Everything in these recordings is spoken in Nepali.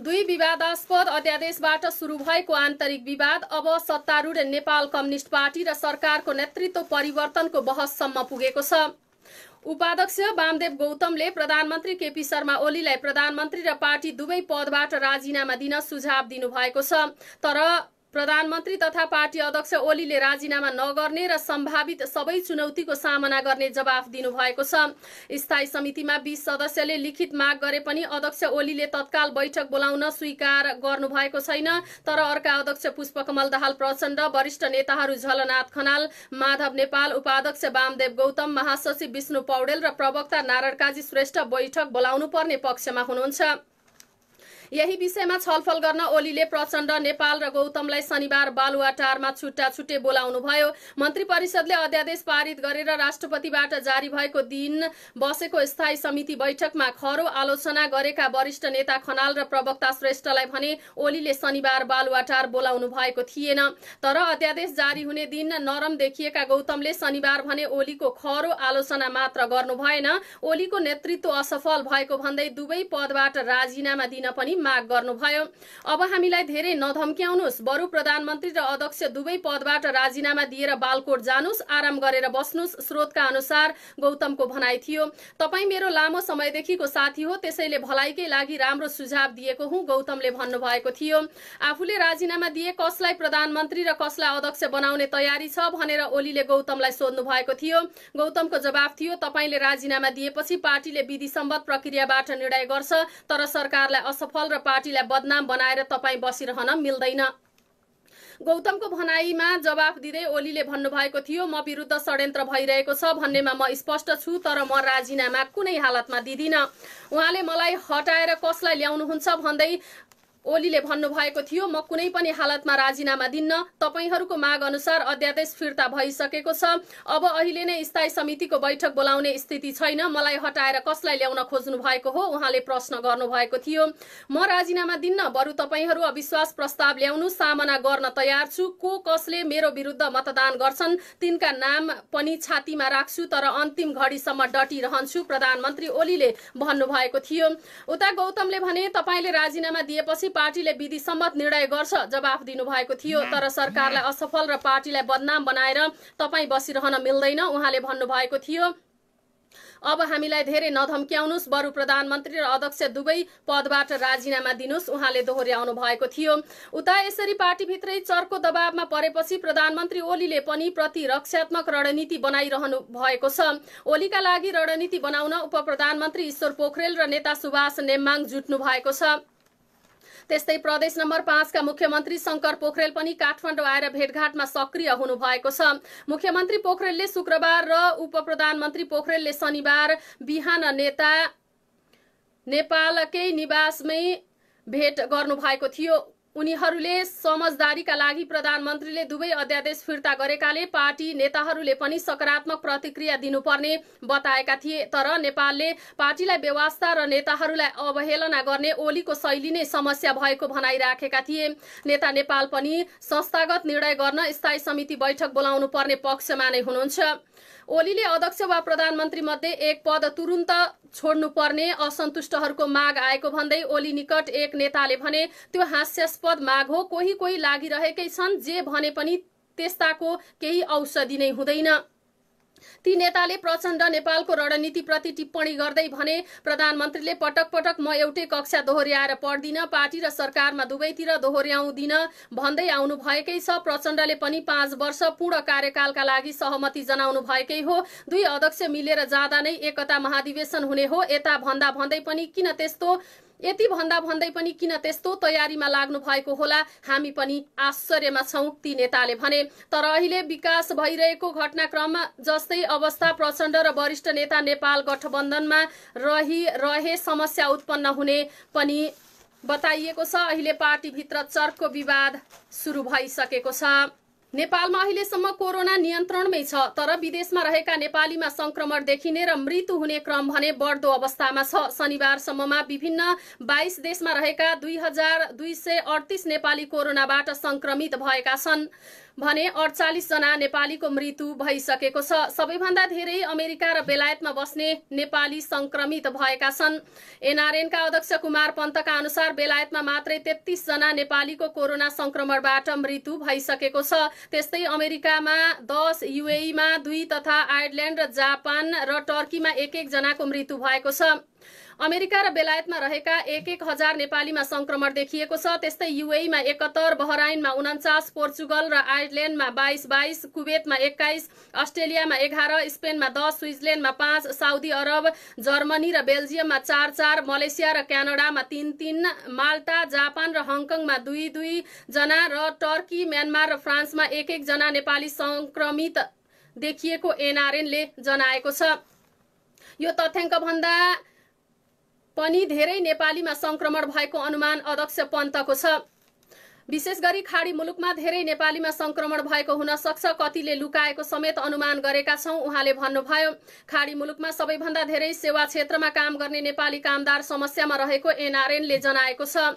दुई विवादास्पद अध्यादेशबाट सुरु भएको आन्तरिक विवाद अब सत्तारूढ नेपाल कम्युनिस्ट पार्टी र सरकारको नेतृत्व परिवर्तनको बहससम्म पुगेको छ उपाध्यक्ष वामदेव गौतमले प्रधानमन्त्री केपी शर्मा ओलीलाई प्रधानमन्त्री र पार्टी दुवै पदबाट राजीनामा दिन सुझाव दिनुभएको छ तर प्रधानमन्त्री तथा पार्टी अध्यक्ष ओलीले राजीनामा नगर्ने र सम्भावित सबै चुनौतीको सामना गर्ने जवाफ दिनुभएको छ स्थायी समितिमा बीस सदस्यले लिखित माग गरे पनि अध्यक्ष ओलीले तत्काल बैठक बोलाउन स्वीकार गर्नुभएको छैन तर अर्का अध्यक्ष पुष्पकमल दाहाल प्रचण्ड वरिष्ठ नेताहरू झलनाथ खनाल माधव नेपाल उपाध्यक्ष वामदेव गौतम महासचिव विष्णु पौडेल र प्रवक्ता नारायणकाजी श्रेष्ठ बैठक बोलाउनु पर्ने पक्षमा हुनुहुन्छ यही विषयमा छलफल गर्न ओलीले प्रचण्ड नेपाल र गौतमलाई शनिबार बालुवाटारमा छुट्टा छुट्टै भयो मन्त्री परिषदले अध्यादेश पारित गरेर राष्ट्रपतिबाट जारी भएको दिन बसेको स्थायी समिति बैठकमा खरो आलोचना गरेका वरिष्ठ नेता खनाल र प्रवक्ता श्रेष्ठलाई भने ओलीले शनिबार बालुवाटार बोलाउनु भएको थिएन तर अध्यादेश जारी हुने दिन नरम देखिएका गौतमले शनिबार भने ओलीको खरो आलोचना मात्र गर्नु भएन ओलीको नेतृत्व असफल भएको भन्दै दुवै पदबाट राजीनामा दिन पनि माग गर्नुभयो अब हामीलाई धेरै नधम्क्याउनुहोस् बरु प्रधानमन्त्री र अध्यक्ष दुवै पदबाट राजीनामा दिएर बालकोट जानुस् आराम गरेर बस्नुहोस् स्रोतका अनुसार गौतमको भनाइ थियो तपाईँ मेरो लामो समयदेखिको साथी हो त्यसैले भलाइकै लागि राम्रो सुझाव दिएको हुँ गौतमले भन्नुभएको थियो आफूले राजीनामा दिए कसलाई प्रधानमन्त्री र कसलाई अध्यक्ष बनाउने तयारी छ भनेर ओलीले गौतमलाई सोध्नु भएको थियो गौतमको जवाब थियो तपाईँले राजीनामा दिएपछि पार्टीले विधि सम्बद्ध प्रक्रियाबाट निर्णय गर्छ तर सरकारलाई असफल र पार्टीलाई बदनाम बनाएर तपाईँ बसिरहन मिल्दैन गौतमको भनाइमा जवाफ दिँदै ओलीले भन्नुभएको थियो म विरुद्ध षड्यन्त्र भइरहेको छ भन्नेमा म स्पष्ट छु तर म राजीनामा कुनै हालतमा दिदिनँ उहाँले मलाई हटाएर कसलाई ल्याउनुहुन्छ भन्दै ओलीले भन्नुभएको थियो म कुनै पनि हालतमा राजीनामा दिन्न तपाईँहरूको माग अनुसार अध्यादेश फिर्ता भइसकेको छ अब अहिले नै स्थायी समितिको बैठक बोलाउने स्थिति छैन मलाई हटाएर कसलाई ल्याउन खोज्नु भएको हो उहाँले प्रश्न गर्नुभएको थियो म राजीनामा दिन्न बरु तपाईँहरू अविश्वास प्रस्ताव ल्याउनु सामना गर्न तयार छु को कसले मेरो विरुद्ध मतदान गर्छन् तिनका नाम पनि छातीमा राख्छु तर अन्तिम घडीसम्म डटिरहन्छु प्रधानमन्त्री ओलीले भन्नुभएको थियो उता गौतमले भने तपाईँले राजीनामा दिएपछि पार्टीले विधि सम्मत निर्णय गर्छ जवाफ दिनुभएको थियो तर सरकारलाई असफल र पार्टीलाई बदनाम बनाएर तपाईँ बसिरहन मिल्दैन उहाँले भन्नुभएको थियो अब हामीलाई धेरै नधम्क्याउनुहोस् बरु प्रधानमन्त्री र अध्यक्ष दुवै पदबाट राजीनामा दिनुहोस् उहाँले दोहोऱ्याउनु भएको थियो उता यसरी पार्टीभित्रै चर्को दबावमा परेपछि प्रधानमन्त्री ओलीले पनि प्रतिरक्षात्मक रणनीति बनाइरहनु भएको छ ओलीका लागि रणनीति बनाउन उप प्रधानमन्त्री ईश्वर पोखरेल र नेता सुभाष नेम्माङ जुट्नु भएको छ त्यस्तै प्रदेश नम्बर पाँचका मुख्यमन्त्री शङ्कर पोखरेल पनि काठमाडौँ आएर भेटघाटमा सक्रिय हुनुभएको छ मुख्यमन्त्री पोखरेलले शुक्रबार र उप प्रधानमन्त्री पोखरेलले शनिबार बिहान नेता नेपालकै निवासमै भेट गर्नुभएको थियो उनीहरूले समझदारीका लागि प्रधानमन्त्रीले दुवै अध्यादेश फिर्ता गरेकाले पार्टी नेताहरूले पनि सकारात्मक प्रतिक्रिया दिनुपर्ने बताएका थिए तर नेपालले पार्टीलाई व्यवस्था र नेताहरूलाई अवहेलना गर्ने ओलीको शैली नै समस्या भएको भनाइराखेका थिए नेता नेपाल पनि संस्थागत निर्णय गर्न स्थायी समिति बैठक बोलाउनु पर्ने पक्षमा नै हुनुहुन्छ ओलीले अध्यक्ष वा प्रधानमन्त्री मध्ये एक पद तुरुन्त छोड्नुपर्ने असन्तुष्टहरूको माग आएको भन्दै ओली निकट एक नेताले भने त्यो हास्यास्पद माग हो कोही कोही लागिरहेकै छन् जे भने पनि त्यस्ताको केही औषधि नै हुँदैन ती नेताले प्रचण्ड नेपालको रणनीतिप्रति टिप्पणी गर्दै भने प्रधानमन्त्रीले पटक पटक म एउटै कक्षा दोहोऱ्याएर पढ्दिन पार्टी र सरकारमा दुवैतिर दोहोऱ्याउँदिन भन्दै आउनु भएकै छ प्रचण्डले पनि पाँच वर्ष पूर्ण कार्यकालका लागि सहमति जनाउनु भएकै हो दुई अध्यक्ष मिलेर जाँदा नै एकता महाधिवेशन हुने हो यता भन्दा भन्दै पनि किन त्यस्तो यति भन्दा भन्दै पनि किन त्यस्तो तयारीमा लाग्नु भएको होला हामी पनि आश्चर्यमा छौँ ती नेताले भने तर अहिले विकास भइरहेको घटनाक्रममा जस्तै अवस्था प्रचण्ड र वरिष्ठ नेता नेपाल गठबन्धनमा रही रहे समस्या उत्पन्न हुने पनि बताइएको छ अहिले पार्टीभित्र चर्को विवाद सुरु भइसकेको छ नेपालमा अहिलेसम्म कोरोना नियन्त्रणमै छ तर विदेशमा रहेका नेपालीमा संक्रमण देखिने र मृत्यु हुने क्रम भने बढ्दो अवस्थामा छ शनिबारसम्ममा विभिन्न बाइस देशमा रहेका दुई हजार दुई सय अडतिस नेपाली कोरोनाबाट संक्रमित भएका छन् भने अडचालिस जना नेपालीको मृत्यु भइसकेको छ सबैभन्दा धेरै अमेरिका र बेलायतमा बस्ने नेपाली संक्रमित भएका छन् एनआरएनका अध्यक्ष कुमार पन्तका अनुसार बेलायतमा मात्रै तेत्तिस जना नेपालीको कोरोना संक्रमणबाट मृत्यु भइसकेको छ त्यस्तै अमेरिकामा दस युएमा दुई तथा आयरल्यान्ड र जापान र टर्कीमा एक एकजनाको मृत्यु भएको छ अमेरिका र बेलायतमा रहेका एक एक हजार नेपालीमा संक्रमण देखिएको छ त्यस्तै युएमा एकहत्तर बहराइनमा उन्चास पोर्चुगल र आयरल्याण्डमा बाइस बाइस कुवेतमा एक्काइस अस्ट्रेलियामा एघार स्पेनमा दस स्विजल्यान्डमा पाँच साउदी अरब जर्मनी र बेल्जियममा चार चार मलेसिया र क्यानाडामा तिन तिन माल्टा जापान र हङकङमा दुई दुई जना र टर्की म्यानमार र फ्रान्समा एक एकजना नेपाली संक्रमित देखिएको एनआरएनले जनाएको छ यो तथ्याङ्क भन्दा पनि धेरै नेपालीमा संक्रमण भएको अनुमान अध्यक्ष पन्तको छ विशेष गरी खाडी मुलुकमा धेरै नेपालीमा संक्रमण भएको हुन सक्छ कतिले लुकाएको समेत अनुमान गरेका छौँ उहाँले भन्नुभयो खाडी मुलुकमा सबैभन्दा धेरै सेवा क्षेत्रमा काम गर्ने नेपाली कामदार समस्यामा रहेको एनआरएनले जनाएको छ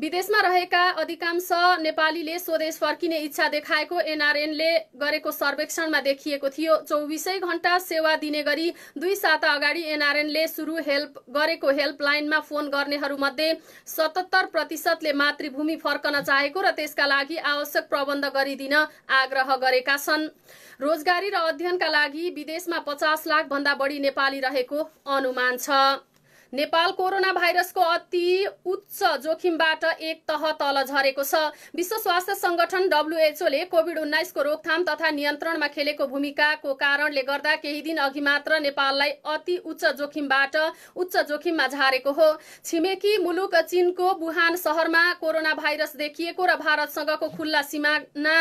विदेशमा रहेका अधिकांश नेपालीले स्वदेश फर्किने इच्छा देखाएको एनआरएनले गरेको सर्वेक्षणमा देखिएको थियो चौबिसै घण्टा सेवा दिने गरी दुई साता अगाडि एनआरएनले सुरु हेल्प गरेको हेल्पलाइनमा फोन गर्नेहरूमध्ये सतहत्तर प्रतिशतले मातृभूमि फर्कन चाहेको र त्यसका लागि आवश्यक प्रबन्ध गरिदिन आग्रह गरेका छन् रोजगारी र अध्ययनका लागि विदेशमा पचास लाख भन्दा बढी नेपाली रहेको अनुमान छ नेपाल कोरोना भाइरसको अति उच्च जोखिमबाट एक तह तल झरेको छ विश्व स्वास्थ्य संगठन डब्लुएचओले कोविड उन्नाइसको रोकथाम तथा नियन्त्रणमा खेलेको भूमिकाको कारणले गर्दा केही दिन अघि मात्र नेपाललाई अति उच्च जोखिमबाट उच्च जोखिममा झारेको हो छिमेकी मुलुक चीनको बुहान सहरमा कोरोना भाइरस देखिएको र भारतसँगको खुल्ला सिमाना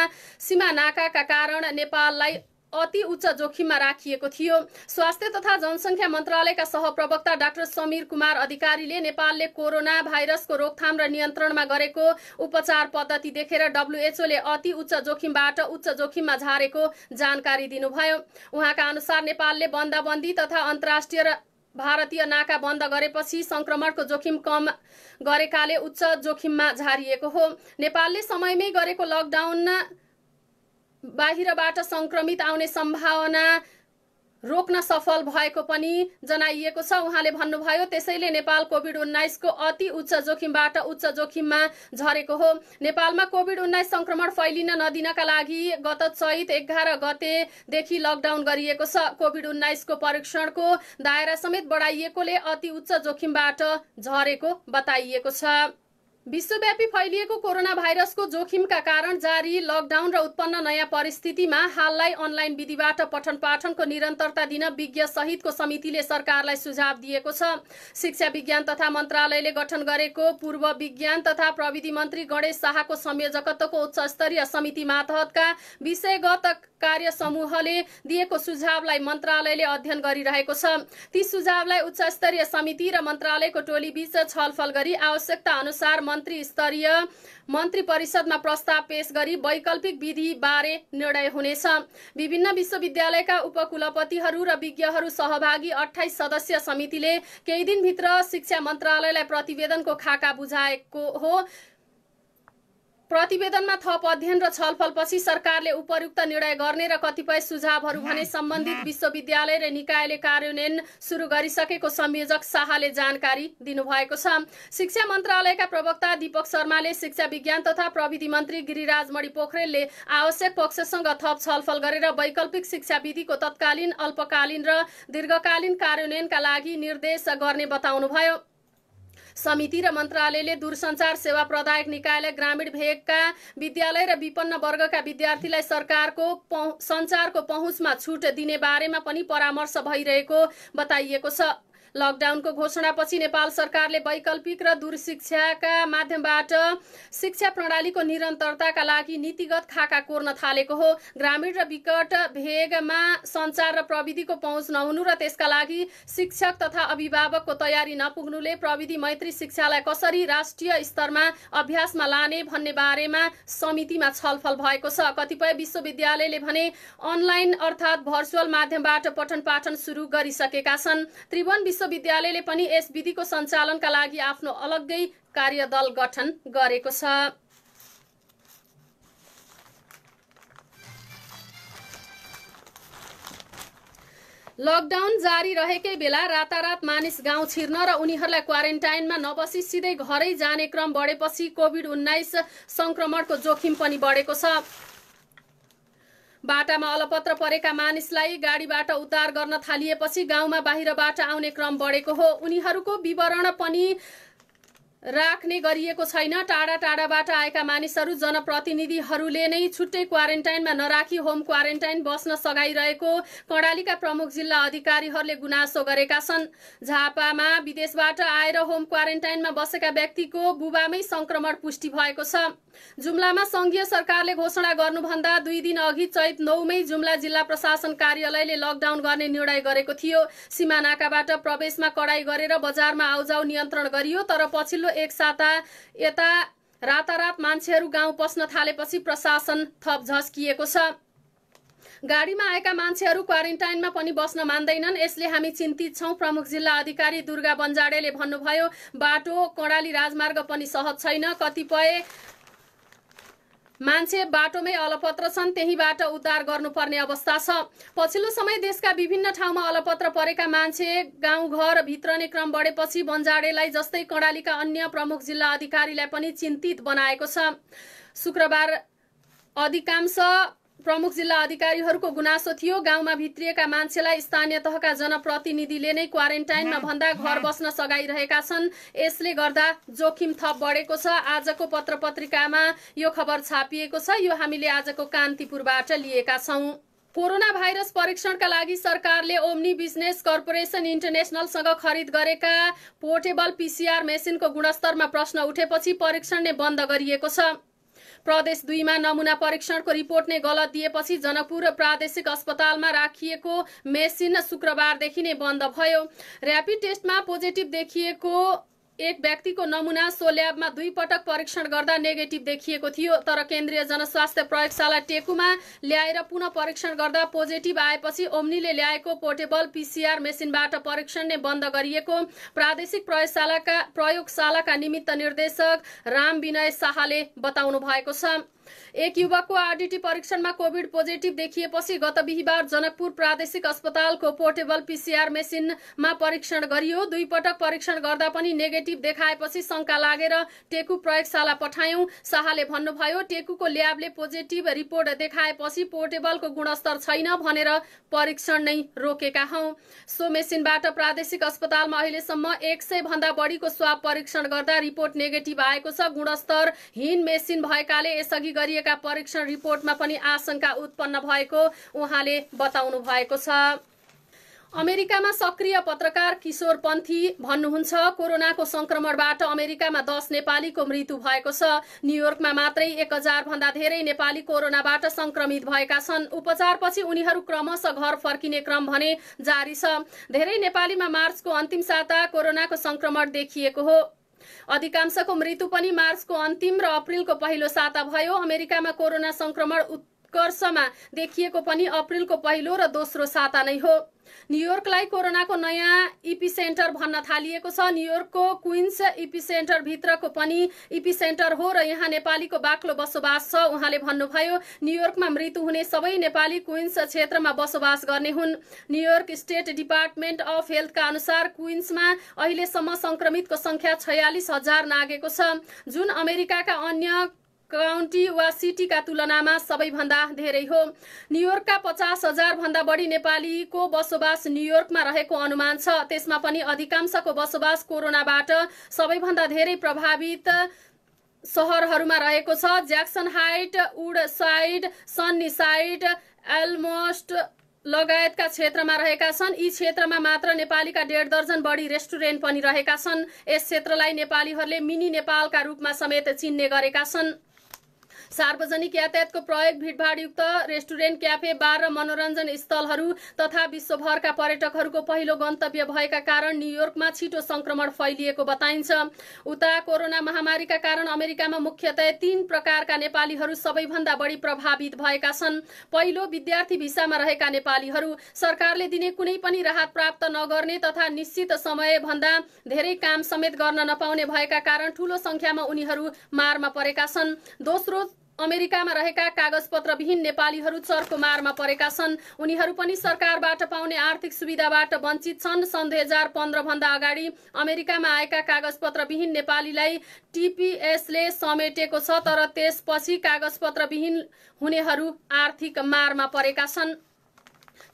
सीमा नाकाका कारण नेपाललाई अति उच्च जोखिममा राखिएको थियो स्वास्थ्य तथा जनसङ्ख्या मन्त्रालयका सहप्रवक्ता डाक्टर समीर कुमार अधिकारीले नेपालले कोरोना भाइरसको रोकथाम र नियन्त्रणमा गरेको उपचार पद्धति देखेर डब्लुएचओले अति उच्च जोखिमबाट उच्च जोखिममा झारेको जानकारी दिनुभयो उहाँका अनुसार नेपालले बन्दाबन्दी तथा अन्तर्राष्ट्रिय र भारतीय नाका बन्द गरेपछि सङ्क्रमणको जोखिम कम गरेकाले उच्च जोखिममा झारिएको हो नेपालले समयमै गरेको लकडाउन बाहिरबाट सङ्क्रमित आउने सम्भावना रोक्न सफल भएको पनि जनाइएको छ उहाँले भन्नुभयो त्यसैले नेपाल कोभिड उन्नाइसको अति उच्च जोखिमबाट उच्च जोखिममा झरेको हो नेपालमा कोभिड उन्नाइस संक्रमण फैलिन नदिनका लागि गत चैत एघार गतेदेखि लकडाउन गरिएको छ कोभिड उन्नाइसको परीक्षणको दायरा समेत बढाइएकोले अति उच्च जोखिमबाट झरेको बताइएको छ विश्वव्यापी फैलिएको कोरोना भाइरसको जोखिमका कारण जारी लकडाउन र उत्पन्न नयाँ परिस्थितिमा हाललाई अनलाइन विधिबाट पठन पाठनको निरन्तरता दिन विज्ञ सहितको समितिले सरकारलाई सुझाव दिएको छ शिक्षा विज्ञान तथा मन्त्रालयले गठन गरेको पूर्व विज्ञान तथा प्रविधि मन्त्री गणेश शाहको संयोजकत्वको उच्च स्तरीय समिति मातहतका विषयगत कार्य समूहले दिएको सुझावलाई मन्त्रालयले अध्ययन गरिरहेको छ ती सुझावलाई उच्च स्तरीय समिति र मन्त्रालयको टोलीबीच छलफल गरी आवश्यकता अनुसार मन्त्री स्तरीय मन्त्री परिषदमा प्रस्ताव पेश गरी वैकल्पिक बारे निर्णय हुनेछ विभिन्न विश्वविद्यालयका उपकुलपतिहरू र विज्ञहरू सहभागी अठाइस सदस्य समितिले केही दिनभित्र शिक्षा मन्त्रालयलाई प्रतिवेदनको खाका बुझाएको हो प्रतिवेदनमा थप अध्ययन र छलफलपछि सरकारले उपयुक्त निर्णय गर्ने र कतिपय सुझावहरू भने सम्बन्धित विश्वविद्यालय र निकायले कार्यान्वयन सुरु गरिसकेको संयोजक शाहले जानकारी दिनुभएको छ शिक्षा मन्त्रालयका प्रवक्ता दीपक शर्माले शिक्षा विज्ञान तथा प्रविधि मन्त्री गिरिराज मणि पोखरेलले आवश्यक पक्षसँग थप छलफल गरेर वैकल्पिक शिक्षा विधिको तत्कालीन अल्पकालीन र दीर्घकालीन कार्यान्वयनका लागि निर्देश गर्ने बताउनुभयो समिति र मन्त्रालयले दूरसञ्चार सेवा प्रदायक निकायले ग्रामीण भेगका विद्यालय र विपन्न वर्गका विद्यार्थीलाई सरकारको सञ्चारको पहुँचमा छुट दिने बारेमा पनि परामर्श भइरहेको बताइएको छ लकडाउनको घोषणापछि नेपाल सरकारले वैकल्पिक र दूरशिक्षाका माध्यमबाट शिक्षा प्रणालीको निरन्तरताका लागि नीतिगत खाका कोर्न थालेको हो ग्रामीण र विकट भेगमा सञ्चार र प्रविधिको पहुँच नहुनु र त्यसका लागि शिक्षक तथा अभिभावकको तयारी नपुग्नुले प्रविधि मैत्री शिक्षालाई कसरी राष्ट्रिय स्तरमा अभ्यासमा लाने भन्ने बारेमा समितिमा छलफल भएको छ कतिपय विश्वविद्यालयले भने अनलाइन अर्थात् भर्चुअल माध्यमबाट पठन पाठन सुरु गरिसकेका छन् त्रिभुवन विश्वविद्यालयले पनि यस विधिको सञ्चालनका लागि आफ्नो अलग्गै कार्यदल गठन गरेको छ लकडाउन जारी रहेकै बेला रातारात मानिस गाउँ छिर्न र उनीहरूलाई क्वारेन्टाइनमा नबसी सिधै घरै जाने क्रम बढेपछि कोभिड उन्नाइस संक्रमणको जोखिम पनि बढेको छ बाटामा अलपत्र परेका मानिसलाई गाडीबाट उद्धार गर्न थालिएपछि गाउँमा बाहिरबाट आउने क्रम बढेको हो उनीहरूको विवरण पनि राख्ने गरिएको छैन टाढा टाढाबाट आएका मानिसहरू जनप्रतिनिधिहरूले नै छुट्टै क्वारेन्टाइनमा नराखी होम क्वारेन्टाइन बस्न सघाइरहेको कर्णालीका प्रमुख जिल्ला अधिकारीहरूले गुनासो गरेका छन् झापामा विदेशबाट आएर होम क्वारेन्टाइनमा बसेका व्यक्तिको बुबामै संक्रमण पुष्टि भएको छ जुम्लामा संघीय सरकारले घोषणा गर्नुभन्दा दुई दिन अघि चैत नौमै जुम्ला जिल्ला प्रशासन कार्यालयले लकडाउन गर्ने निर्णय गरेको थियो सीमानाकाबाट प्रवेशमा कडाई गरेर बजारमा आउजाउ नियन्त्रण गरियो तर पछिल्लो एक साता यता रातारात मान्छेहरू गाउँ पस्न थालेपछि प्रशासन थप झस्किएको छ गाडीमा आएका मान्छेहरू क्वारेन्टाइनमा पनि बस्न मान्दैनन् यसले हामी चिन्तित छौँ प्रमुख जिल्ला अधिकारी दुर्गा बन्जाडेले भन्नुभयो बाटो कडाली राजमार्ग पनि सहज छैन कतिपय मान्छे बाटोमै अलपत्र छन् त्यहीबाट उद्धार गर्नुपर्ने अवस्था छ पछिल्लो समय देशका विभिन्न ठाउँमा अलपत्र परेका मान्छे गाउँघर भित्रने क्रम बढेपछि बन्जाडेलाई जस्तै कडालीका अन्य प्रमुख जिल्ला अधिकारीलाई पनि चिन्तित बनाएको छ शुक्रबार अधिकांश प्रमुख जिल्ला अधिकारीहरूको गुनासो थियो गाउँमा भित्रिएका मान्छेलाई स्थानीय तहका जनप्रतिनिधिले नै क्वारेन्टाइनमा भन्दा घर बस्न सघाइरहेका छन् यसले गर्दा जोखिम थप बढेको छ आजको पत्र पत्रिकामा यो खबर छापिएको छ यो हामीले आजको कान्तिपुरबाट लिएका छौँ कोरोना भाइरस परीक्षणका लागि सरकारले ओम्नी बिजनेस कर्पोरेसन इन्टरनेसनलसँग खरिद गरेका पोर्टेबल पिसिआर मेसिनको गुणस्तरमा प्रश्न उठेपछि परीक्षण नै बन्द गरिएको छ प्रदेश दुईमा नमुना परीक्षणको रिपोर्ट नै गलत दिएपछि जनकपुर प्रादेशिक अस्पतालमा राखिएको मेसिन शुक्रबारदेखि नै बन्द भयो ऱ्यापिड टेस्टमा पोजिटिभ देखिएको एक व्यक्तिको नमुना सो ल्याबमा दुई पटक परीक्षण गर्दा नेगेटिभ देखिएको थियो तर केन्द्रीय जनस्वास्थ्य प्रयोगशाला टेकुमा ल्याएर पुनः परीक्षण गर्दा पोजिटिभ आएपछि ओम्नीले ल्याएको पोर्टेबल पिसिआर मेसिनबाट परीक्षण नै बन्द गरिएको प्रादेशिक प्रयोगशालाका प्रयोगशालाका निमित्त निर्देशक राम विनय शाहले बताउनु भएको छ एक युवकको आरडिटी परीक्षणमा कोविड पोजिटिभ देखिएपछि गत बिहिबार जनकपुर प्रादेशिक अस्पतालको पोर्टेबल पिसिआर मेसिनमा परीक्षण गरियो दुई पटक परीक्षण गर्दा पनि नेगेटिभ देखाएपछि शङ्का लागेर टेकु प्रयोगशाला पठायौं शाहले भन्नुभयो टेकुको ल्याबले पोजिटिभ रिपोर्ट देखाएपछि पोर्टेबलको गुणस्तर छैन भनेर परीक्षण नै रोकेका हौ सो मेसिनबाट प्रादेशिक अस्पतालमा अहिलेसम्म एक सय भन्दा बढीको स्वाब परीक्षण गर्दा रिपोर्ट नेगेटिभ आएको छ गुणस्तर हीन मेसिन भएकाले यसअघि गरिएका परीक्षण रिपोर्टमा पनि आशंका उत्पन्न भएको उहाँले बताउनु भएको छ अमेरिकामा सक्रिय पत्रकार किशोर पन्थी भन्नुहुन्छ कोरोनाको संक्रमणबाट अमेरिकामा दस नेपालीको मृत्यु भएको छ न्युयोर्कमा मात्रै एक हजार भन्दा धेरै नेपाली कोरोनाबाट संक्रमित भएका छन् उपचारपछि उनीहरू क्रमशः घर फर्किने क्रम भने जारी छ धेरै नेपालीमा मार्चको अन्तिम साता कोरोनाको संक्रमण देखिएको हो अधिकांशको मृत्यु पनि मार्चको अन्तिम र अप्रेलको पहिलो साता भयो अमेरिकामा कोरोना संक्रमण कर्समा देखिएको पनि अप्रेलको पहिलो र दोस्रो साता नै हो न्युयोर्कलाई कोरोनाको नयाँ इपी सेन्टर भन्न थालिएको छ न्युयोर्कको क्विन्स इपी भित्रको पनि इपी सेन्टर हो र यहाँ नेपालीको बाक्लो बसोबास छ उहाँले भन्नुभयो न्युयोर्कमा मृत्यु हुने सबै नेपाली क्विन्स क्षेत्रमा बसोबास गर्ने हुन् न्युयोर्क स्टेट डिपार्टमेन्ट अफ हेल्थका अनुसार क्विन्समा अहिलेसम्म सङ्क्रमितको सङ्ख्या छयालिस हजार नागेको छ जुन अमेरिकाका अन्य काउन्टी वा सिटीका तुलनामा सबैभन्दा धेरै हो न्युयोर्कका पचास हजार भन्दा बढी नेपालीको बसोबास न्युयोर्कमा रहेको अनुमान छ त्यसमा पनि अधिकांशको बसोबास कोरोनाबाट सबैभन्दा धेरै प्रभावित सहरहरूमा रहेको छ Jackson Height Woodside Sunnyside एलमोस्ट लगायतका क्षेत्रमा रहेका छन् यी क्षेत्रमा मात्र नेपालीका डेढ दर्जन बढी रेस्टुरेन्ट पनि रहेका छन् यस क्षेत्रलाई नेपालीहरूले मिनी नेपालका रूपमा समेत चिन्ने गरेका छन् सार्वजनिक यातायातको प्रयोग भिडभाडयुक्त रेस्टुरेन्ट क्याफे बार र मनोरञ्जन स्थलहरू तथा विश्वभरका पर्यटकहरूको पहिलो गन्तव्य भएका कारण न्युयोर्कमा छिटो संक्रमण फैलिएको बताइन्छ उता कोरोना महामारीका कारण अमेरिकामा मुख्यतया तीन प्रकारका नेपालीहरू सबैभन्दा बढी प्रभावित भएका छन् पहिलो विद्यार्थी भिसामा रहेका नेपालीहरू सरकारले दिने कुनै पनि राहत प्राप्त नगर्ने तथा निश्चित समयभन्दा धेरै काम समेत गर्न नपाउने भएका कारण ठूलो संख्यामा उनीहरू मारमा परेका छन् दोस्रो अमेरिकामा रहेका विहीन नेपालीहरू चर्को मारमा परेका छन् उनीहरू पनि सरकारबाट पाउने आर्थिक सुविधाबाट वञ्चित छन् सन् दुई हजार पन्ध्रभन्दा अगाडि अमेरिकामा आएका विहीन नेपालीलाई टिपिएसले समेटेको छ तर त्यसपछि कागजपत्रविहीन हुनेहरू आर्थिक मारमा परेका छन्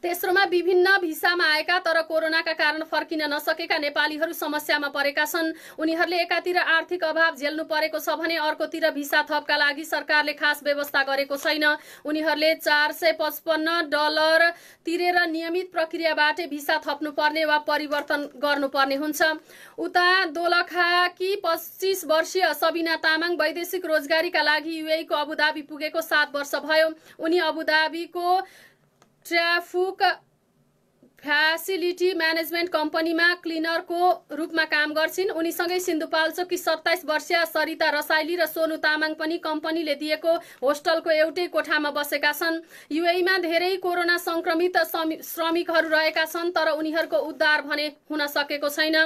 तेस्रोमा विभिन्न भिसामा आएका तर कोरोनाका कारण फर्किन नसकेका नेपालीहरू समस्यामा परेका छन् उनीहरूले एकातिर आर्थिक अभाव झेल्नु परेको छ भने अर्कोतिर भिसा थपका लागि सरकारले खास व्यवस्था गरेको छैन उनीहरूले चार सय पचपन्न डलर तिरेर नियमित प्रक्रियाबाटै भिसा थप्नुपर्ने वा परिवर्तन गर्नुपर्ने हुन्छ उता दोलखाकी पच्चिस वर्षीय सबिना तामाङ वैदेशिक रोजगारीका लागि युएको अबुधाबी पुगेको सात वर्ष भयो उनी अबुधाबीको ट्राफुक फ्यासिलिटी म्यानेजमेन्ट कम्पनीमा क्लिनरको रूपमा काम गर्छिन् उनीसँगै सिन्धुपाल्चोकी सत्ताइस वर्षीय सरिता रसाइली र सोनु तामाङ पनि कम्पनीले दिएको होस्टलको एउटै कोठामा बसेका छन् युएमा धेरै कोरोना संक्रमित श्रमिकहरू रहेका छन् तर उनीहरूको उद्धार भने हुन सकेको छैन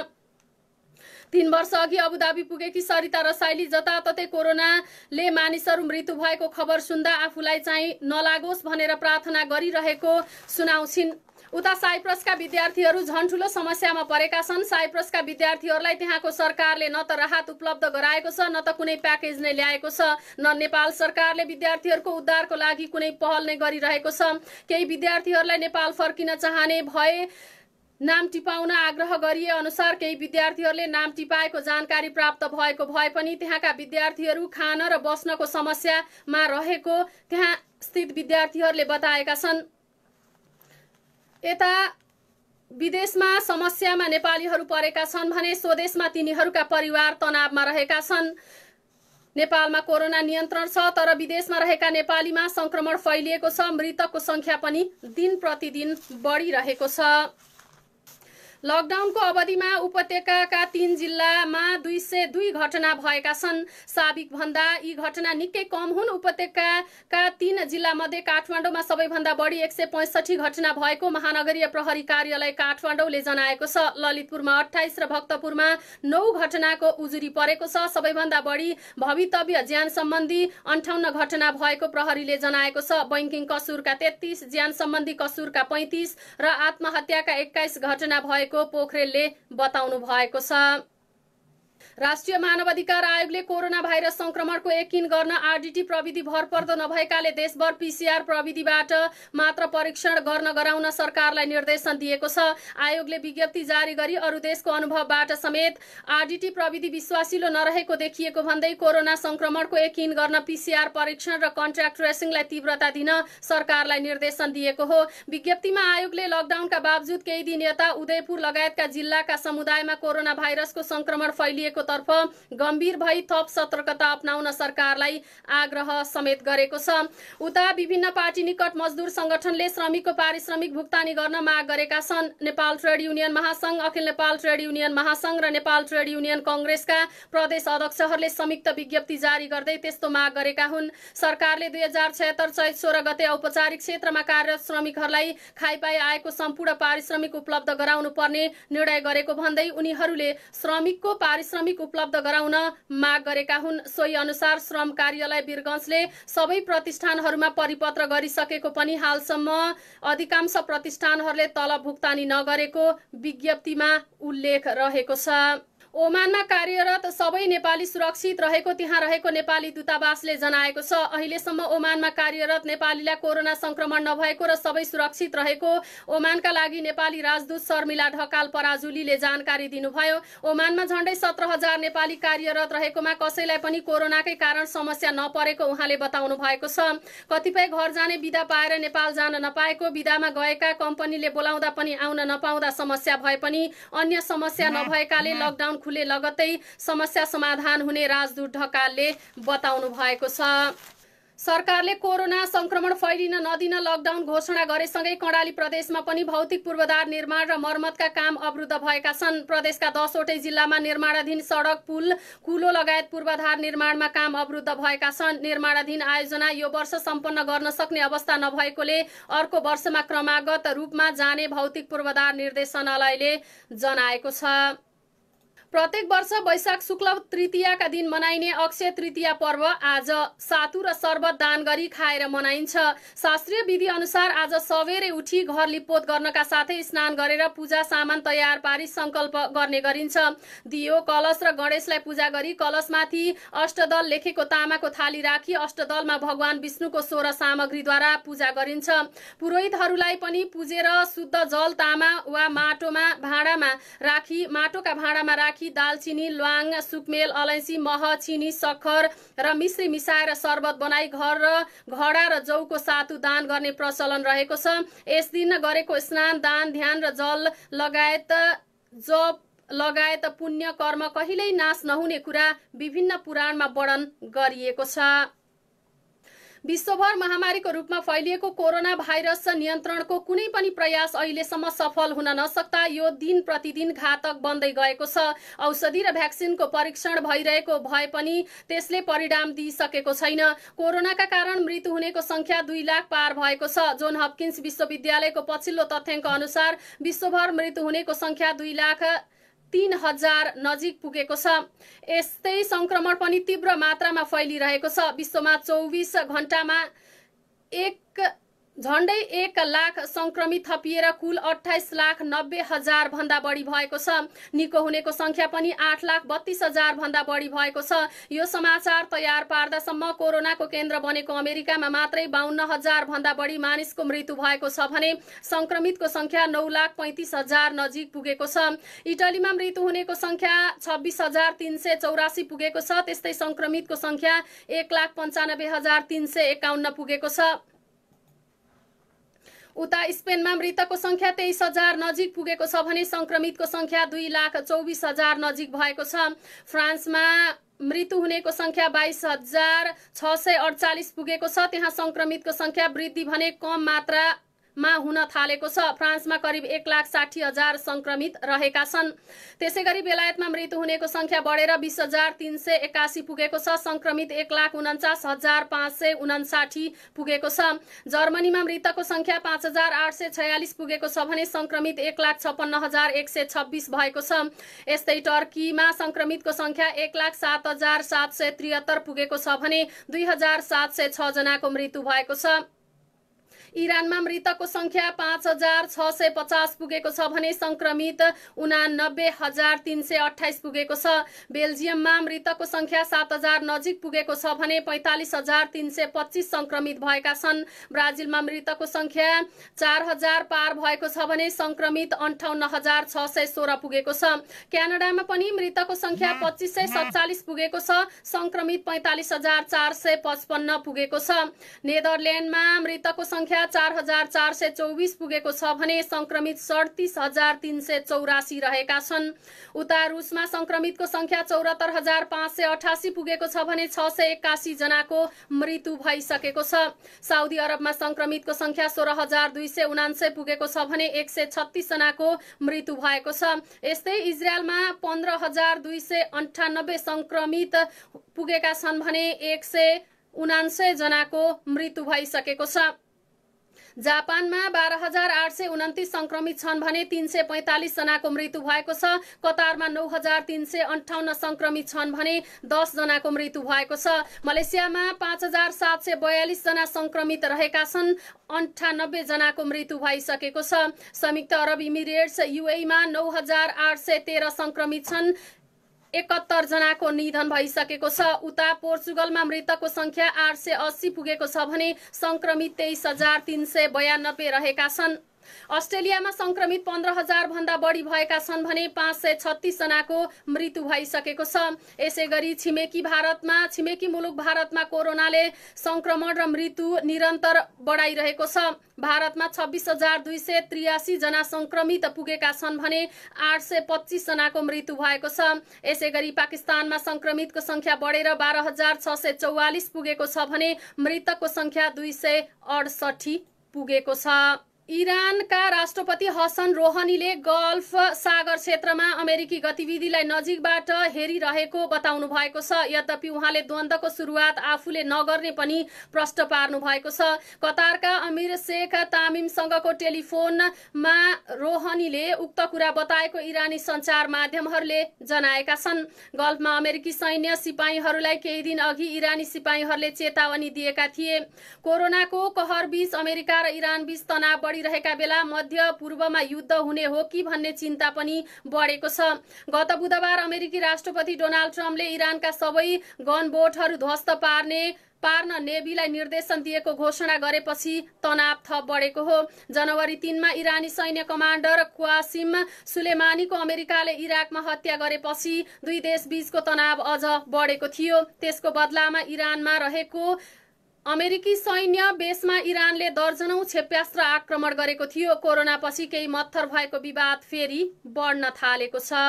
तीन वर्ष अघि अबुधाबी पुगेकी सरिता रसाइली जताततै कोरोनाले मानिसहरू मृत्यु भएको खबर सुन्दा आफूलाई चाहिँ नलागोस् भनेर प्रार्थना गरिरहेको सुनाउँछिन् उता साइप्रसका विद्यार्थीहरू झन् ठुलो समस्यामा परेका छन् साइप्रसका विद्यार्थीहरूलाई त्यहाँको सरकारले न त राहत उपलब्ध गराएको छ न त कुनै प्याकेज नै ल्याएको छ न नेपाल सरकारले विद्यार्थीहरूको उद्धारको लागि कुनै पहल नै गरिरहेको छ केही विद्यार्थीहरूलाई नेपाल फर्किन चाहने भए नाम टिपाउन आग्रह गरिए अनुसार केही विद्यार्थीहरूले नाम टिपाएको जानकारी प्राप्त भएको भए पनि त्यहाँका विद्यार्थीहरू खान र बस्नको समस्यामा रहेको त्यहाँ स्थित विद्यार्थीहरूले बताएका छन् यता विदेशमा समस्यामा नेपालीहरू परेका छन् भने स्वदेशमा तिनीहरूका परिवार तनावमा रहेका छन् नेपालमा कोरोना नियन्त्रण छ तर विदेशमा रहेका नेपालीमा संक्रमण फैलिएको छ मृतकको संख्या पनि दिन प्रतिदिन बढिरहेको छ लकडाउनको अवधिमा उपत्यकाका तीन जिल्लामा दुई सय दुई घटना भएका छन् साबिक भन्दा यी घटना निकै कम हुन् उपत्यकाका तीन जिल्लामध्ये काठमाडौँमा सबैभन्दा बढी एक सय पैँसठी घटना भएको महानगरीय प्रहरी कार्यालय काठमाडौँले जनाएको छ ललितपुरमा अठाइस र भक्तपुरमा नौ घटनाको उजुरी परेको छ सबैभन्दा बढी भवितव्य ज्यान सम्बन्धी अन्ठाउन्न घटना भएको प्रहरीले जनाएको छ बैङ्किङ कसुरका तेत्तिस ज्यान सम्बन्धी कसुरका पैँतिस र आत्महत्याका एक्काइस घटना भएको पोखरेलले बताउनु भएको छ राष्ट्रिय मानवाधिकार आयोगले कोरोना भाइरस संक्रमणको यकिन गर्न आरडिटी प्रविधि भरपर्दो नभएकाले देशभर पिसिआर प्रविधिबाट मात्र परीक्षण गर्न गराउन सरकारलाई निर्देशन दिएको छ आयोगले विज्ञप्ति जारी गरी अरू देशको अनुभवबाट समेत आरडिटी प्रविधि विश्वासिलो नरहेको देखिएको भन्दै कोरोना संक्रमणको यकिन गर्न पिसिआर परीक्षण र कन्ट्याक्ट ट्रेसिङलाई तीव्रता दिन सरकारलाई निर्देशन दिएको हो विज्ञप्तिमा आयोगले लकडाउनका बावजुद केही दिन यता उदयपुर लगायतका जिल्लाका समुदायमा कोरोना भाइरसको संक्रमण फैलिएको तर्फ गम्भीर भई थप सतर्कता अप्नाउन सरकारलाई आग्रह समेत गरेको छ उता विभिन्न पार्टी निकट मजदुर संगठनले श्रमिकको पारिश्रमिक भुक्तानी गर्न माग गरेका छन् नेपाल ट्रेड युनियन महासंघ अखिल नेपाल ट्रेड युनियन महासंघ र नेपाल ट्रेड युनियन कंग्रेसका प्रदेश अध्यक्षहरूले संयुक्त विज्ञप्ति जारी गर्दै त्यस्तो माग गरेका हुन् सरकारले दुई हजार छयत्तर चैत सोह्र गते औपचारिक क्षेत्रमा कार्यरत श्रमिकहरूलाई खाइपाई आएको सम्पूर्ण पारिश्रमिक उपलब्ध गराउनु पर्ने निर्णय गरेको भन्दै उनीहरूले श्रमिकको पारिश्रमिक श्रमिक उपलब्ध गराउन माग गरेका हुन् सोही अनुसार श्रम कार्यालय वीरगंजले सबै प्रतिष्ठानहरूमा परिपत्र गरिसकेको पनि हालसम्म अधिकांश प्रतिष्ठानहरूले तलब भुक्तानी नगरेको विज्ञप्तिमा उल्लेख रहेको छ ओमानमा कार्यरत सबै नेपाली सुरक्षित रहेको त्यहाँ रहेको नेपाली दूतावासले जनाएको छ अहिलेसम्म ओमानमा कार्यरत नेपालीलाई कोरोना संक्रमण नभएको र सबै सुरक्षित रहेको ओमानका लागि नेपाली राजदूत शर्मिला ढकाल पराजुलीले जानकारी दिनुभयो ओमानमा झण्डै सत्र हजार नेपाली कार्यरत रहेकोमा कसैलाई पनि कोरोनाकै कारण समस्या नपरेको उहाँले बताउनु भएको छ कतिपय घर जाने विदा पाएर नेपाल जान नपाएको विदामा गएका कम्पनीले बोलाउँदा पनि आउन नपाउँदा समस्या भए पनि अन्य समस्या नभएकाले लकडाउन खुले लगत्तै समस्या समाधान हुने राजदूत ढकालले बताउनु भएको छ सरकारले कोरोना संक्रमण फैलिन नदिन लकडाउन घोषणा गरेसँगै कर्णाली प्रदेशमा पनि भौतिक पूर्वाधार निर्माण र मर्मतका काम अवरुद्ध भएका छन् प्रदेशका दसवटै जिल्लामा निर्माणाधीन सडक पुल कुलो लगायत पूर्वाधार निर्माणमा काम अवरुद्ध भएका छन् निर्माणाधीन आयोजना यो वर्ष सम्पन्न गर्न सक्ने अवस्था नभएकोले अर्को वर्षमा क्रमागत रूपमा जाने भौतिक पूर्वाधार निर्देशनालयले जनाएको छ प्रत्येक वर्ष वैशाख शुक्ल तृतीयका दिन मनाइने अक्षय तृतीया पर्व आज सातु र शर्बत दान गरी खाएर मनाइन्छ शास्त्रीय विधि अनुसार आज सबेरै उठी घर लिपोत गर्नका साथै स्नान गरेर पूजा सामान तयार पारी सङ्कल्प गर्ने गरिन्छ दियो कलश र गणेशलाई पूजा गरी कलशमाथि अष्टदल लेखेको तामाको थाली राखी अष्टदलमा भगवान विष्णुको सोह्र सामग्रीद्वारा पूजा गरिन्छ पुरोहितहरूलाई पनि पुजेर शुद्ध जल तामा वा माटोमा भाँडामा राखी माटोका भाँडामा राखी राखी दालचिनी ल्वाङ सुकमेल अलैँची मह चिनी सक्खर र मिश्री मिसाएर शर्बत बनाई घर र घडा र जौको सातु दान गर्ने प्रचलन रहेको छ यस दिन गरेको स्नान दान ध्यान र जल लगायत जप लगायत पुण्य कर्म कहिल्यै नाश नहुने कुरा विभिन्न पुराणमा वर्णन गरिएको छ विश्वभर महामारीको रूपमा फैलिएको कोरोना भाइरस नियन्त्रणको कुनै पनि प्रयास अहिलेसम्म सफल हुन नसक्दा यो दिन प्रतिदिन घातक बन्दै गएको छ औषधि र भ्याक्सिनको परीक्षण भइरहेको भए पनि त्यसले परिणाम दिइसकेको छैन कोरोनाका कारण मृत्यु हुनेको संख्या दुई लाख पार भएको छ जोन हपकिन्स विश्वविद्यालयको पछिल्लो तथ्याङ्क अनुसार विश्वभर मृत्यु हुनेको संख्या दुई लाख तीन हजार नजिक पुगेको छ यस्तै संक्रमण पनि तीव्र मात्रामा फैलिरहेको छ विश्वमा चौबिस घण्टामा एक झन्डै एक लाख संक्रमित थपिएर कुल अठाइस लाख नब्बे हजार भन्दा बढी भएको छ निको हुनेको संख्या पनि आठ लाख बत्तीस हजार भन्दा बढी भएको छ यो समाचार तयार पार्दासम्म कोरोनाको केन्द्र बनेको अमेरिकामा मात्रै बाहन्न हजार भन्दा बढी मानिसको मृत्यु भएको छ भने संक्रमितको संख्या नौ लाख पैँतिस हजार नजिक पुगेको छ इटलीमा मृत्यु हुनेको संख्या छब्बिस हजार तिन सय चौरासी पुगेको छ त्यस्तै संक्रमितको संख्या एक लाख पन्चानब्बे हजार तिन सय एकाउन्न पुगेको छ उता स्पेनमा मृतकको सङ्ख्या तेइस हजार नजिक पुगेको छ भने सङ्क्रमितको सङ्ख्या दुई लाख चौबिस हजार नजिक भएको छ फ्रान्समा मृत्यु हुनेको सङ्ख्या बाइस हजार छ सय अडचालिस पुगेको छ त्यहाँ सङ्क्रमितको सङ्ख्या वृद्धि भने कम मात्रा मा हुन थालेको छ फ्रान्समा करिब एक लाख साठी हजार संक्रमित रहेका छन् त्यसै गरी बेलायतमा मृत्यु हुनेको संख्या बढेर बिस हजार तिन सय एकासी पुगेको छ संक्रमित एक लाख उन्चास हजार पाँच सय उनासाठी पुगेको छ जर्मनीमा मृतकको संख्या पाँच हजार आठ सय छयालिस पुगेको छ भने संक्रमित एक लाख छप्पन्न हजार एक सय छब्बिस भएको छ यस्तै टर्कीमा संक्रमितको संख्या एक लाख सात हजार सात सय त्रिहत्तर पुगेको छ भने दुई हजार सात सय छजनाको मृत्यु भएको छ इरानमा मृतकको संख्या पाँच हजार छ सय पचास पुगेको छ भने संक्रमित उनानब्बे हजार तिन सय अठाइस पुगेको छ बेल्जियममा मृतकको संख्या सात हजार नजिक पुगेको छ भने पैँतालिस हजार तिन सय पच्चिस संक्रमित भएका छन् ब्राजिलमा मृतकको संख्या चार हजार पार भएको छ भने संक्रमित अन्ठाउन्न हजार छ सय सोह्र पुगेको छ क्यानाडामा पनि मृतकको संख्या पच्चिस सय सत्तालिस पुगेको छ संक्रमित पैँतालिस हजार चार सय पचपन्न पुगेको छ नेदरल्यान्डमा मृतकको संख्या संख्या चार हजार चार सय चौबिस पुगेको छ भने संक्रमित सडतिस हजार तिन सय चौरासी रहेका छन् उता रुसमा संक्रमितको संख्या चौरात्तर हजार पाँच सय अठासी पुगेको छ भने छ सय एक्कासी जनाको मृत्यु भइसकेको छ साउदी अरबमा संक्रमितको संख्या सोह्र हजार दुई सय उनान्सय पुगेको छ भने एक सय छत्तिस जनाको मृत्यु भएको छ यस्तै इजरायलमा पन्ध्र हजार दुई सय अन्ठानब्बे संक्रमित पुगेका छन् भने एक सय उनान्सय जनाको मृत्यु भइसकेको छ जापानमा बाह्र हजार आठ सय उन्तिस संक्रमित छन् भने तीन सय पैँतालिस जनाको मृत्यु भएको छ कतारमा नौ हजार तीन सय अन्ठाउन्न संक्रमित छन् भने दस जनाको मृत्यु भएको छ मलेसियामा पाँच हजार सात सय बयालिस जना संक्रमित रहेका छन् अन्ठानब्बे जनाको मृत्यु भइसकेको छ संयुक्त अरब इमिरेट्स युएमा नौ हजार आठ सय तेह्र संक्रमित छन् एकहत्तर जनाको निधन भइसकेको छ उता पोर्चुगलमा मृतकको संख्या आठ सय अस्सी पुगेको छ भने संक्रमित तेइस हजार तिन सय बयानब्बे रहेका छन् अस्ट्रेलियामा संक्रमित पन्ध्र हजार भन्दा बढी भएका छन् भने पाँच सय छत्तिस जनाको मृत्यु भइसकेको छ यसै गरी छिमेकी भारतमा छिमेकी मुलुक भारतमा कोरोनाले संक्रमण र मृत्यु निरन्तर बढाइरहेको छ भारतमा छब्बिस हजार दुई सय त्रियासी जना संक्रमित पुगेका छन् भने आठ सय पच्चिस जनाको मृत्यु भएको छ यसै गरी पाकिस्तानमा संक्रमितको संख्या बढेर बाह्र हजार छ सय चौवालिस पुगेको छ भने मृतकको संख्या दुई सय अडसठी पुगेको छ इरानका राष्ट्रपति हसन रोहनीले गल्फ सागर क्षेत्रमा अमेरिकी गतिविधिलाई नजिकबाट हेरिरहेको बताउनु भएको छ यद्यपि उहाँले द्वन्द्वको सुरुवात आफूले नगर्ने पनि प्रष्ट पार्नु भएको छ कतारका अमिर शेख तामिमसँगको टेलिफोनमा रोहनीले उक्त कुरा बताएको इरानी सञ्चार माध्यमहरूले जनाएका छन् गल्फमा अमेरिकी सैन्य सिपाहीहरूलाई केही दिन अघि इरानी सिपाहीहरूले चेतावनी दिएका थिए कोरोनाको कहरबीच अमेरिका र इरानबीच तनाव बढिरहेका बेला मध्य पूर्वमा युद्ध हुने हो कि भन्ने चिन्ता पनि बढेको छ गत बुधबार अमेरिकी राष्ट्रपति डोनाल्ड ट्रम्पले इरानका सबै गनबोटहरू ध्वस्त पार्ने पार्न नेभीलाई निर्देशन दिएको घोषणा गरेपछि तनाव थप बढेको हो जनवरी तिनमा इरानी सैन्य कमान्डर क्वासिम सुलेमानीको अमेरिकाले इराकमा हत्या गरेपछि दुई देश बीचको तनाव अझ बढेको थियो त्यसको बदलामा इरानमा रहेको अमेरिकी सैन्य बेसमा इरानले दर्जनौ क्षेप्यास्त्र आक्रमण गरेको थियो कोरोनापछि केही मत्थर भएको विवाद फेरि बढ्न थालेको छ